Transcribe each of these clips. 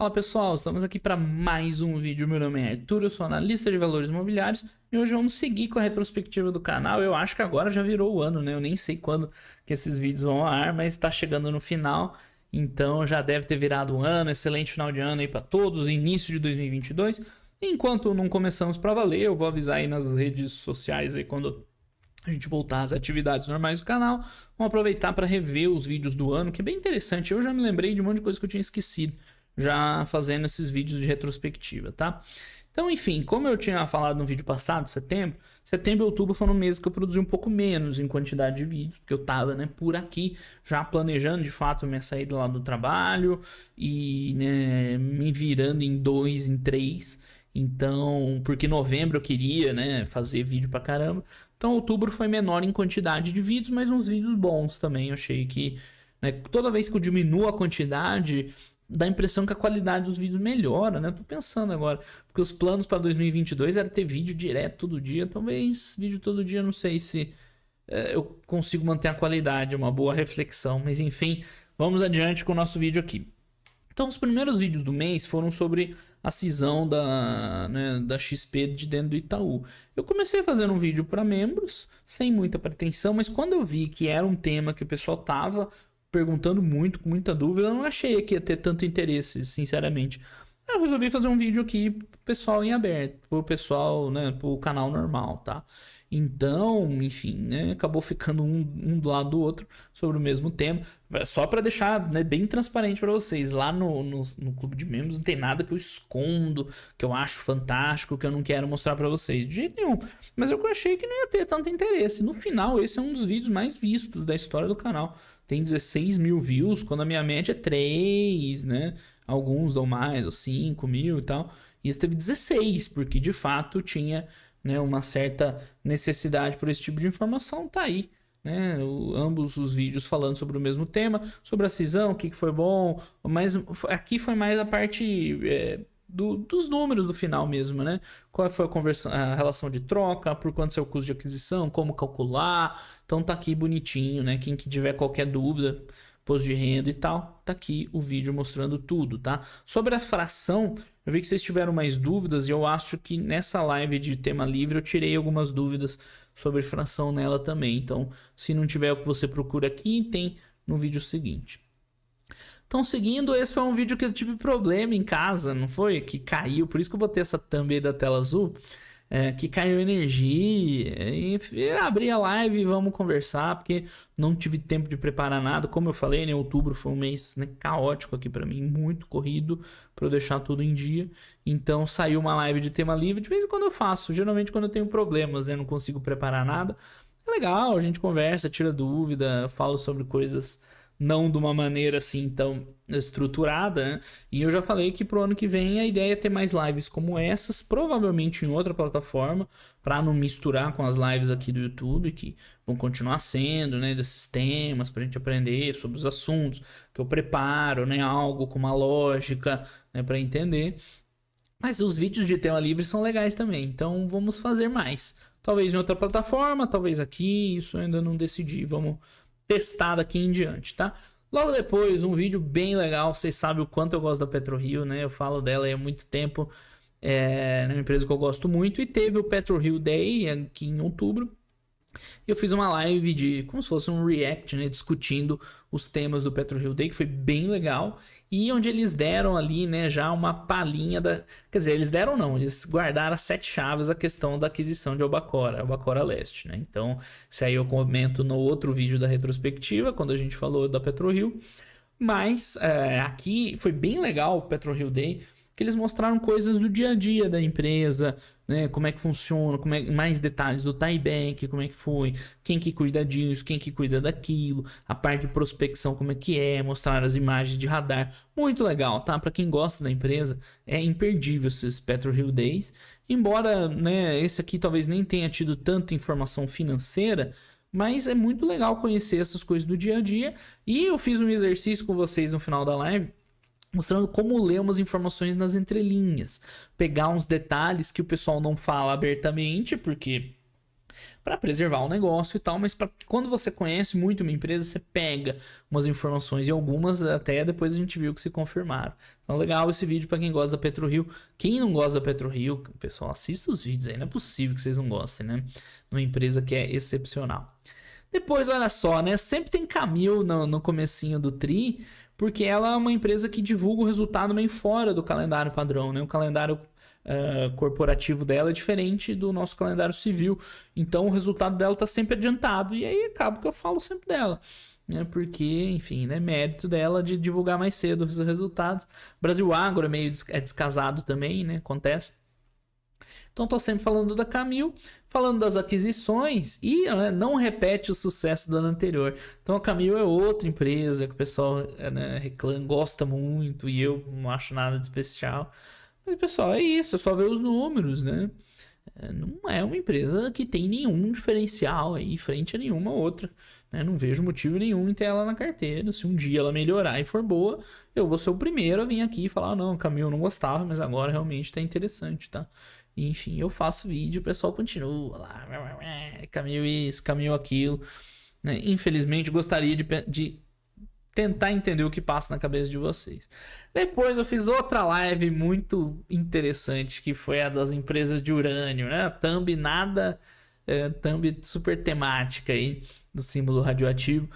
Fala pessoal, estamos aqui para mais um vídeo. Meu nome é Arthur, eu sou analista de valores imobiliários e hoje vamos seguir com a retrospectiva do canal. Eu acho que agora já virou o ano, né? Eu nem sei quando que esses vídeos vão ao ar, mas está chegando no final, então já deve ter virado o ano. Excelente final de ano aí para todos, início de 2022. Enquanto não começamos para valer, eu vou avisar aí nas redes sociais aí quando a gente voltar às atividades normais do canal. Vamos aproveitar para rever os vídeos do ano, que é bem interessante. Eu já me lembrei de um monte de coisa que eu tinha esquecido já fazendo esses vídeos de retrospectiva, tá? Então, enfim, como eu tinha falado no vídeo passado, setembro, setembro e outubro foram meses que eu produzi um pouco menos em quantidade de vídeos, porque eu tava, né, por aqui, já planejando de fato minha saída lá do trabalho e, né, me virando em dois, em três. Então, porque novembro eu queria, né, fazer vídeo pra caramba. Então, outubro foi menor em quantidade de vídeos, mas uns vídeos bons também. Eu achei que, né, toda vez que eu diminuo a quantidade, dá a impressão que a qualidade dos vídeos melhora, né? Eu tô pensando agora, porque os planos para 2022 era ter vídeo direto todo dia, talvez vídeo todo dia, não sei se é, eu consigo manter a qualidade, é uma boa reflexão, mas enfim, vamos adiante com o nosso vídeo aqui. Então, os primeiros vídeos do mês foram sobre a cisão da, né, da XP de dentro do Itaú. Eu comecei fazendo um vídeo para membros, sem muita pretensão, mas quando eu vi que era um tema que o pessoal tava perguntando muito, com muita dúvida, eu não achei que ia ter tanto interesse, sinceramente. Eu resolvi fazer um vídeo aqui pro pessoal em aberto, pro pessoal, né, pro canal normal, tá? Então, enfim, né, acabou ficando um, um, do lado do outro sobre o mesmo tema. Só para deixar né, bem transparente para vocês, lá no, no, no, clube de membros não tem nada que eu escondo, que eu acho fantástico, que eu não quero mostrar para vocês, de jeito nenhum. Mas é eu achei que não ia ter tanto interesse. No final, esse é um dos vídeos mais vistos da história do canal. Tem 16 mil views, quando a minha média é 3, né? Alguns dão mais, ou 5 mil e tal. E esse teve 16, porque de fato tinha né, uma certa necessidade por esse tipo de informação, tá aí. Né, o, ambos os vídeos falando sobre o mesmo tema, sobre a cisão, o que, que foi bom, mas aqui foi mais a parte é, do, dos números do final mesmo, né? Qual foi a, conversa, a relação de troca, por quanto seu custo de aquisição, como calcular. Então tá aqui bonitinho, né? Quem que tiver qualquer dúvida, imposto de renda e tal. Tá aqui o vídeo mostrando tudo, tá? Sobre a fração, eu vi que vocês tiveram mais dúvidas e eu acho que nessa live de tema livre eu tirei algumas dúvidas sobre fração nela também. Então, se não tiver o que você procura aqui, tem no vídeo seguinte. Então, seguindo, esse foi um vídeo que eu tive problema em casa, não foi? Que caiu, por isso que eu botei essa thumb aí da tela azul. É, que caiu energia, e, e abri a live e vamos conversar, porque não tive tempo de preparar nada. Como eu falei, né, outubro foi um mês né, caótico aqui para mim, muito corrido, para eu deixar tudo em dia. Então saiu uma live de tema livre, de vez em quando eu faço, geralmente quando eu tenho problemas, né, não consigo preparar nada. É legal, a gente conversa, tira dúvida, falo sobre coisas não de uma maneira assim tão estruturada. Né? E eu já falei que pro ano que vem a ideia é ter mais lives como essas, provavelmente em outra plataforma, para não misturar com as lives aqui do YouTube, que vão continuar sendo, né, desses temas pra gente aprender sobre os assuntos que eu preparo, né, algo com uma lógica, né, para entender. Mas os vídeos de tema livre são legais também, então vamos fazer mais. Talvez em outra plataforma, talvez aqui, isso eu ainda não decidi. Vamos testada aqui em diante, tá? Logo depois, um vídeo bem legal, vocês sabem o quanto eu gosto da PetroRio, né? Eu falo dela há muito tempo, é uma empresa que eu gosto muito, e teve o PetroRio Day aqui em outubro, eu fiz uma live de como se fosse um react, né, discutindo os temas do Petro Hill Day, que foi bem legal, e onde eles deram ali, né, já uma palhinha da, quer dizer, eles deram não, eles guardaram as sete chaves a questão da aquisição de Albacora, Albacora Leste, né? Então, isso aí eu comento no outro vídeo da retrospectiva, quando a gente falou da Petro Hill. mas é, aqui foi bem legal o Petro Hill Day que eles mostraram coisas do dia a dia da empresa, né? Como é que funciona, como é, mais detalhes do tieback, como é que foi, quem que cuida disso, quem que cuida daquilo, a parte de prospecção como é que é, mostrar as imagens de radar, muito legal, tá? Para quem gosta da empresa, é imperdível esses Petro Hill Days. Embora, né, esse aqui talvez nem tenha tido tanta informação financeira, mas é muito legal conhecer essas coisas do dia a dia. E eu fiz um exercício com vocês no final da live mostrando como ler umas informações nas entrelinhas, pegar uns detalhes que o pessoal não fala abertamente, porque para preservar o negócio e tal, mas pra, quando você conhece muito uma empresa, você pega umas informações e algumas até depois a gente viu que se confirmaram. Então legal esse vídeo para quem gosta da PetroRio. Quem não gosta da PetroRio, pessoal, assista os vídeos aí, não é possível que vocês não gostem, né? Uma empresa que é excepcional. Depois, olha só, né? Sempre tem Camil no, no comecinho do Tri, porque ela é uma empresa que divulga o resultado meio fora do calendário padrão, né? O calendário uh, corporativo dela é diferente do nosso calendário civil. Então o resultado dela está sempre adiantado. E aí acaba que eu falo sempre dela. Né? Porque, enfim, né? Mérito dela de divulgar mais cedo os resultados. Brasil Agro é meio des é descasado também, né? Acontece. Então estou sempre falando da Camil, falando das aquisições e né, não repete o sucesso do ano anterior. Então a Camil é outra empresa que o pessoal é, né, reclama, gosta muito e eu não acho nada de especial. Mas pessoal, é isso, é só ver os números, né? É, não é uma empresa que tem nenhum diferencial aí frente a nenhuma outra. Né? Não vejo motivo nenhum em ter ela na carteira. Se um dia ela melhorar e for boa, eu vou ser o primeiro a vir aqui e falar: ah, não, Camil, não gostava, mas agora realmente está interessante, tá? Enfim, eu faço vídeo, o pessoal continua lá, caminho isso, caminho aquilo. Né? Infelizmente, gostaria de, de tentar entender o que passa na cabeça de vocês. Depois eu fiz outra live muito interessante, que foi a das empresas de urânio, né? A thumb nada, é, thumb super temática aí, do símbolo radioativo.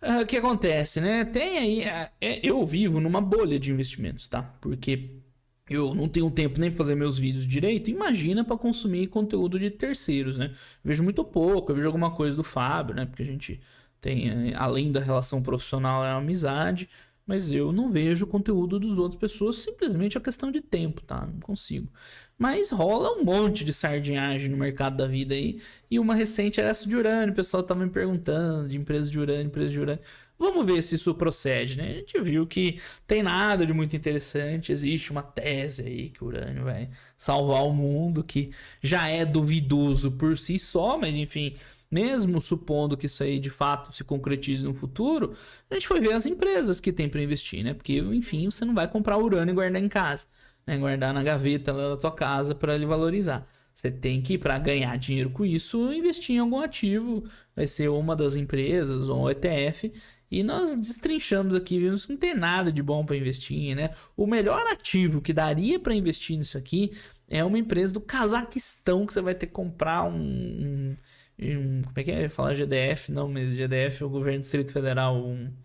É, o uh, que acontece, né? Tem aí. Uh, eu vivo numa bolha de investimentos, tá? Porque eu não tenho tempo nem para fazer meus vídeos direito, imagina para consumir conteúdo de terceiros, né? Vejo muito pouco, eu vejo alguma coisa do Fábio, né? Porque a gente tem, eh, além da relação profissional, é amizade mas eu não vejo o conteúdo dos outras pessoas, simplesmente é questão de tempo, tá? Não consigo. Mas rola um monte de sardinhagem no mercado da vida aí, e uma recente era essa de urânio, o pessoal tava me perguntando de empresa de urânio, empresa de urânio. Vamos ver se isso procede, né? A gente viu que tem nada de muito interessante, existe uma tese aí que o urânio vai salvar o mundo, que já é duvidoso por si só, mas enfim, mesmo supondo que isso aí de fato se concretize no futuro, a gente foi ver as empresas que tem para investir, né? Porque, enfim, você não vai comprar urânio e guardar em casa, né? Guardar na gaveta lá da tua casa para ele valorizar. Você tem que, para ganhar dinheiro com isso, investir em algum ativo, vai ser uma das empresas ou um ETF. E nós destrinchamos aqui, vimos que não tem nada de bom para investir, né? O melhor ativo que daria para investir nisso aqui é uma empresa do Cazaquistão que você vai ter que comprar um, um um, como é que é falar GDF? Não, mas GDF é o governo do Distrito Federal, um, como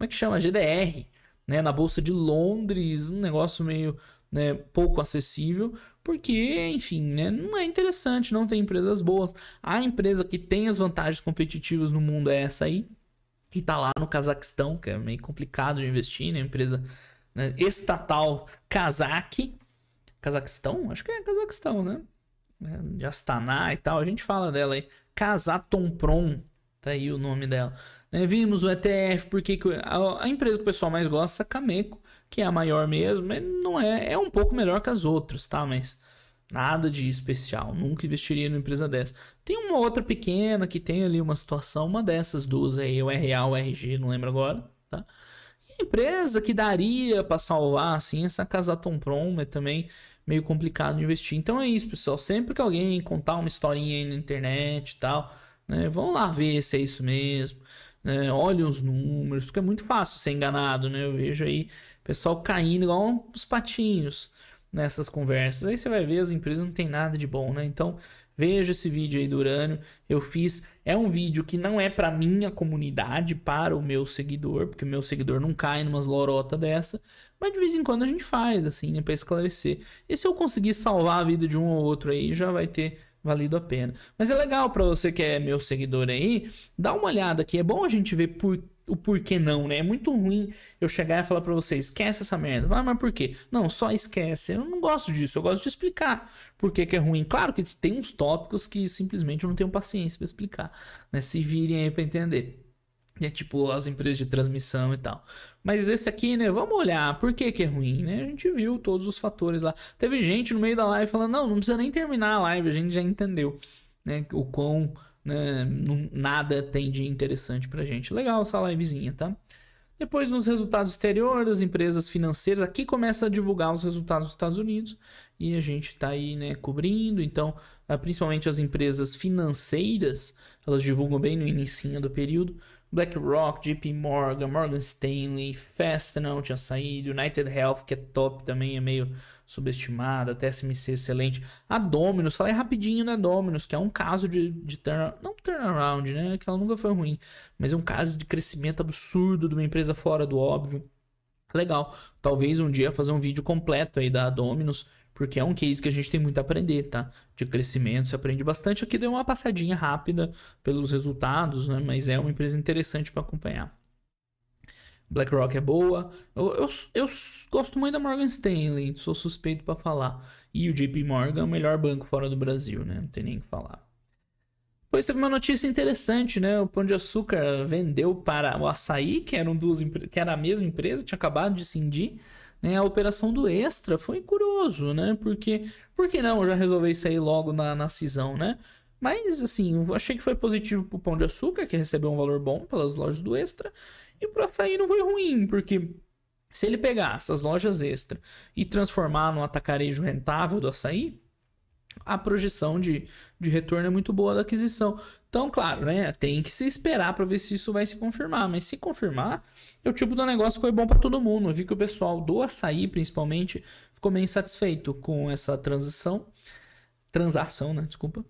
é que chama? GDR, né, na bolsa de Londres, um negócio meio né, pouco acessível, porque, enfim, né, não é interessante, não tem empresas boas. A empresa que tem as vantagens competitivas no mundo é essa aí, que está lá no Cazaquistão, que é meio complicado de investir, né, empresa né, estatal cazaque, Cazaquistão? Acho que é Cazaquistão, né? Né, de Astana e tal, a gente fala dela aí. Casatompron, tá aí o nome dela. Né, vimos o ETF, porque a, a, empresa que o pessoal mais gosta é Cameco, que é a maior mesmo, mas não é, é um pouco melhor que as outras, tá? Mas nada de especial, nunca investiria numa empresa dessa. Tem uma outra pequena que tem ali uma situação, uma dessas duas aí, o RA, o RG, não lembro agora, tá? E a empresa que daria para salvar, assim, essa Casa mas também meio complicado de investir. Então é isso, pessoal. Sempre que alguém contar uma historinha aí na internet e tal, né, vão lá ver se é isso mesmo. Né, olhem os números, porque é muito fácil ser enganado, né? Eu vejo aí pessoal caindo igual uns patinhos nessas conversas. Aí você vai ver as empresas não tem nada de bom, né? Então Veja esse vídeo aí do Urânio. Eu fiz. É um vídeo que não é para minha comunidade, para o meu seguidor, porque o meu seguidor não cai numas lorota dessa. Mas de vez em quando a gente faz, assim, né, para esclarecer. E se eu conseguir salvar a vida de um ou outro aí, já vai ter valido a pena. Mas é legal para você que é meu seguidor aí, dá uma olhada aqui. É bom a gente ver por o porquê não, né? É muito ruim eu chegar e falar para você, esquece essa merda. Ah, mas por quê? Não, só esquece. Eu não gosto disso, eu gosto de explicar por que, que é ruim. Claro que tem uns tópicos que simplesmente eu não tenho paciência para explicar, né? Se virem aí pra entender. É tipo as empresas de transmissão e tal. Mas esse aqui, né? Vamos olhar por que, que é ruim, né? A gente viu todos os fatores lá. Teve gente no meio da live falando: não, não precisa nem terminar a live, a gente já entendeu, né? O quão né? Nada tem de interessante pra gente. Legal essa livezinha, tá? Depois, nos resultados exteriores das empresas financeiras, aqui começa a divulgar os resultados dos Estados Unidos e a gente está aí né, cobrindo. Então, ah, principalmente as empresas financeiras, elas divulgam bem no início do período. BlackRock, JP Morgan, Morgan Stanley, Fastenal tinha saído, United Health, que é top também, é meio subestimada, TSMC excelente. A Dominus, falei rapidinho da né, Dominus, que é um caso de, de turnaround, não turnaround, né? Que ela nunca foi ruim, mas é um caso de crescimento absurdo de uma empresa fora do óbvio. Legal, talvez um dia fazer um vídeo completo aí da Dominus porque é um case que a gente tem muito a aprender, tá? De crescimento, se aprende bastante. Aqui deu uma passadinha rápida pelos resultados, né? Mas é uma empresa interessante para acompanhar. BlackRock é boa. Eu, eu, eu, gosto muito da Morgan Stanley, sou suspeito para falar. E o JP Morgan é o melhor banco fora do Brasil, né? Não tem nem o que falar. Depois teve uma notícia interessante, né? O Pão de Açúcar vendeu para o Açaí, que era, um dos, que era a mesma empresa, tinha acabado de cindir né? A operação do extra foi curioso, né? Porque, por que não? Eu já resolvi aí logo na, na cisão, né? Mas, assim, achei que foi positivo pro Pão de Açúcar, que recebeu um valor bom pelas lojas do extra. E pro açaí não foi ruim, porque se ele pegar essas lojas extra e transformar num atacarejo rentável do açaí, a projeção de, de retorno é muito boa da aquisição. Então, claro, né? Tem que se esperar para ver se isso vai se confirmar. Mas se confirmar, é o tipo do negócio que foi bom para todo mundo. Eu vi que o pessoal do açaí, principalmente, ficou meio insatisfeito com essa transição. Transação, né? Desculpa.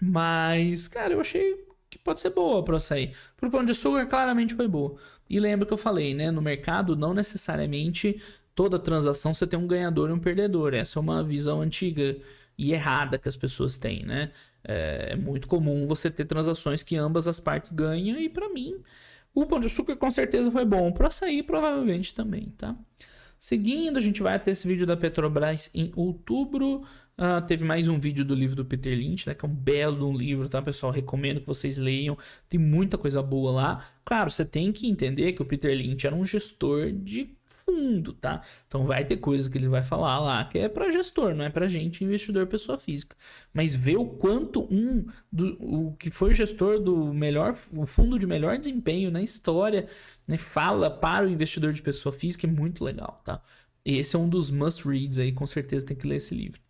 Mas, cara, eu achei que pode ser boa para o açaí. Para o pão de açúcar, claramente foi boa. E lembra que eu falei, né? No mercado, não necessariamente toda transação você tem um ganhador e um perdedor. Essa é uma visão antiga e errada que as pessoas têm, né? É, é muito comum você ter transações que ambas as partes ganham e para mim o pão de açúcar com certeza foi bom, para sair provavelmente também, tá? Seguindo, a gente vai até esse vídeo da Petrobras em outubro. Uh, teve mais um vídeo do livro do Peter Lynch, né? Que é um belo um livro, tá, pessoal? Recomendo que vocês leiam. Tem muita coisa boa lá. Claro, você tem que entender que o Peter Lynch era um gestor de fundo, tá? Então vai ter coisas que ele vai falar lá que é para gestor, não é para gente, investidor, pessoa física. Mas vê o quanto um do o que foi gestor do melhor, o fundo de melhor desempenho na história, né, fala para o investidor de pessoa física é muito legal, tá? Esse é um dos must reads aí, com certeza tem que ler esse livro.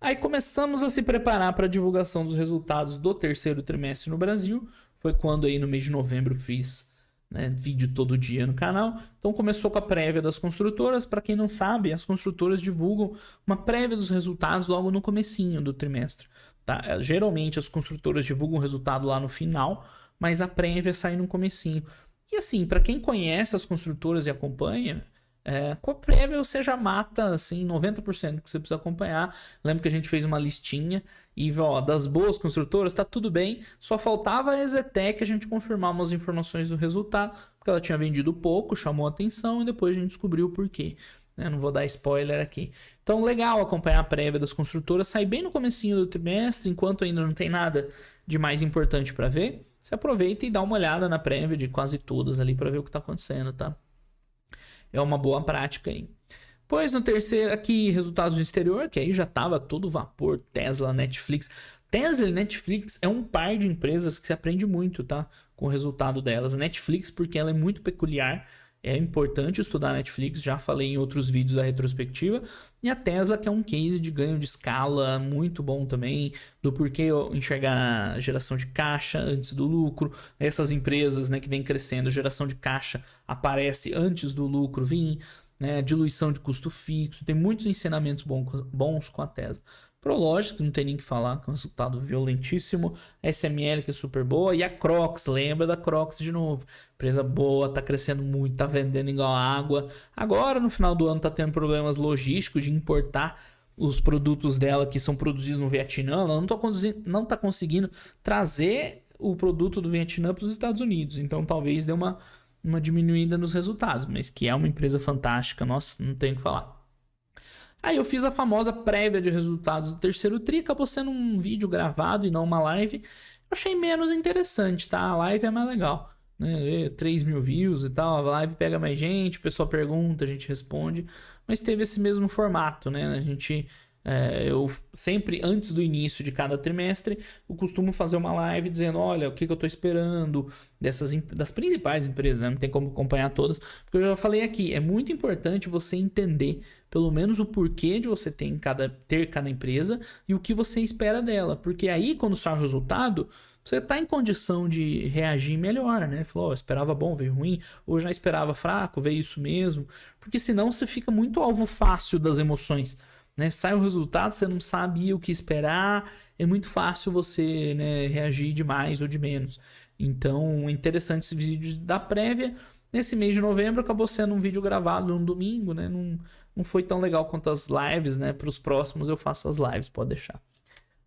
Aí começamos a se preparar para a divulgação dos resultados do terceiro trimestre no Brasil. Foi quando aí no mês de novembro fiz né, vídeo todo dia no canal. Então começou com a prévia das construtoras. Para quem não sabe, as construtoras divulgam uma prévia dos resultados logo no comecinho do trimestre. Tá? É, geralmente as construtoras divulgam o resultado lá no final, mas a prévia sai no comecinho. E assim, para quem conhece as construtoras e acompanha, é, prévia você já mata assim 90% que você precisa acompanhar. Lembro que a gente fez uma listinha e ó, das boas construtoras, tá tudo bem. Só faltava a Exetec a gente confirmar umas informações do resultado, porque ela tinha vendido pouco, chamou atenção e depois a gente descobriu o porquê. Né? não vou dar spoiler aqui. Então, legal acompanhar a prévia das construtoras. Sai bem no comecinho do trimestre, enquanto ainda não tem nada de mais importante para ver. Você aproveita e dá uma olhada na prévia de quase todas ali para ver o que está acontecendo, tá? é uma boa prática aí. Pois no terceiro aqui, resultados do exterior, que aí já estava todo vapor, Tesla, Netflix. Tesla e Netflix é um par de empresas que se aprende muito, tá? Com o resultado delas. Netflix, porque ela é muito peculiar, é importante estudar Netflix, já falei em outros vídeos da retrospectiva. E a Tesla, que é um case de ganho de escala muito bom também, do porquê enxergar geração de caixa antes do lucro. Essas empresas né, que vem crescendo, geração de caixa aparece antes do lucro vir, né, diluição de custo fixo. Tem muitos ensinamentos bons com a Tesla que não tem nem que falar, que é um resultado violentíssimo. A SML, que é super boa. E a Crocs, lembra da Crocs de novo. Empresa boa, tá crescendo muito, tá vendendo igual água. Agora, no final do ano, tá tendo problemas logísticos de importar os produtos dela que são produzidos no Vietnã. Ela não tá, não tá conseguindo trazer o produto do Vietnã para os Estados Unidos. Então, talvez dê uma, uma diminuída nos resultados. Mas que é uma empresa fantástica, nossa, não tem o que falar. Aí eu fiz a famosa prévia de resultados do terceiro tri, acabou sendo um vídeo gravado e não uma live. Eu achei menos interessante, tá? A live é mais legal. Né? 3 é, mil views e tal, a live pega mais gente, o pessoal pergunta, a gente responde. Mas teve esse mesmo formato, né? A gente é, eu sempre, antes do início de cada trimestre, eu costumo fazer uma live dizendo: olha, o que, que eu estou esperando dessas, das principais empresas, né? não tem como acompanhar todas, porque eu já falei aqui, é muito importante você entender pelo menos o porquê de você ter cada, ter cada empresa e o que você espera dela, porque aí quando sai o resultado. Você está em condição de reagir melhor, né? Falou, oh, esperava bom, veio ruim, ou já esperava fraco, veio isso mesmo. Porque senão você fica muito alvo fácil das emoções. Né? Sai o resultado, você não sabia o que esperar, é muito fácil você né, reagir de mais ou de menos. Então, é interessante esse vídeo da prévia. Nesse mês de novembro acabou sendo um vídeo gravado num domingo, né? Não, não foi tão legal quanto as lives, né? Para os próximos eu faço as lives, pode deixar.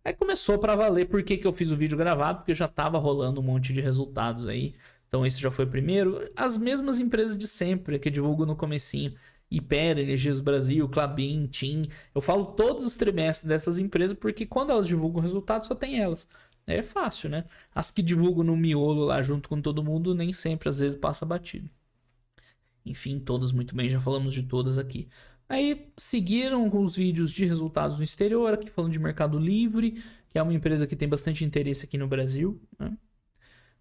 Aí começou para valer por que, que eu fiz o vídeo gravado, porque já estava rolando um monte de resultados aí. Então esse já foi o primeiro. As mesmas empresas de sempre que divulgo no comecinho. Ipera, Energias Brasil, Clabin, TIM. Eu falo todos os trimestres dessas empresas porque quando elas divulgam o resultado só tem elas. É fácil, né? As que divulgam no miolo lá junto com todo mundo nem sempre às vezes passa batido. Enfim, todas muito bem, já falamos de todas aqui. Aí seguiram com os vídeos de resultados no exterior, aqui falando de Mercado Livre, que é uma empresa que tem bastante interesse aqui no Brasil, né?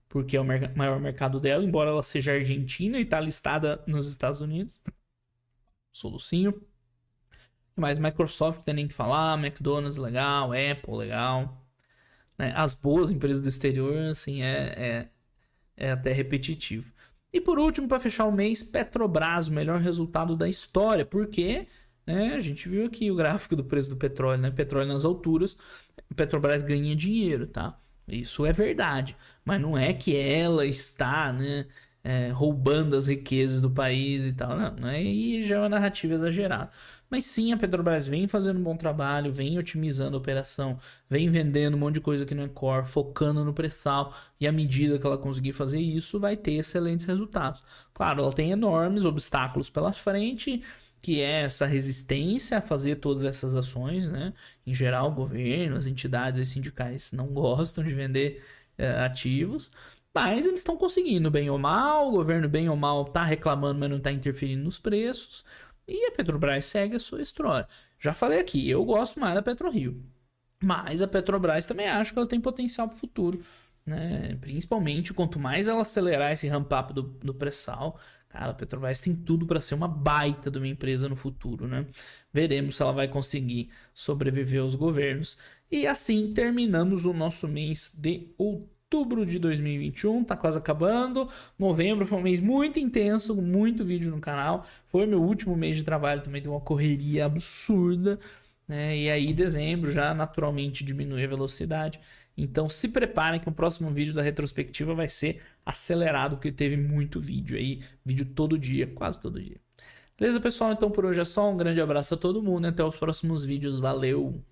porque é o maior mercado dela, embora ela seja argentina e está listada nos Estados Unidos solucinho. Mas Microsoft tem nem que falar, McDonald's legal, Apple legal. Né? As boas empresas do exterior, assim, é, é, é até repetitivo. E por último, para fechar o mês, Petrobras, o melhor resultado da história. porque Né, a gente viu aqui o gráfico do preço do petróleo, né? Petróleo nas alturas, Petrobras ganha dinheiro, tá? Isso é verdade, mas não é que ela está, né, é, roubando as riquezas do país e tal. Não, aí é, e já é uma narrativa exagerada. Mas sim, a Petrobras vem fazendo um bom trabalho, vem otimizando a operação, vem vendendo um monte de coisa que não é core, focando no pré-sal, e à medida que ela conseguir fazer isso, vai ter excelentes resultados. Claro, ela tem enormes obstáculos pela frente, que é essa resistência a fazer todas essas ações, né? Em geral, o governo, as entidades e sindicais não gostam de vender é, ativos. Mas eles estão conseguindo, bem ou mal, o governo, bem ou mal, está reclamando, mas não está interferindo nos preços. E a Petrobras segue a sua história. Já falei aqui, eu gosto mais da PetroRio. Mas a Petrobras também acho que ela tem potencial para o futuro. Né? Principalmente quanto mais ela acelerar esse ramp-up do, do pré-sal, cara, a Petrobras tem tudo para ser uma baita de uma empresa no futuro. Né? Veremos se ela vai conseguir sobreviver aos governos. E assim terminamos o nosso mês de outubro outubro de 2021, tá quase acabando. Novembro foi um mês muito intenso, muito vídeo no canal. Foi meu último mês de trabalho também, de uma correria absurda, né? E aí dezembro já naturalmente diminui a velocidade. Então se preparem que o próximo vídeo da retrospectiva vai ser acelerado, porque teve muito vídeo aí, vídeo todo dia, quase todo dia. Beleza, pessoal? Então por hoje é só. Um grande abraço a todo mundo. Até os próximos vídeos. Valeu!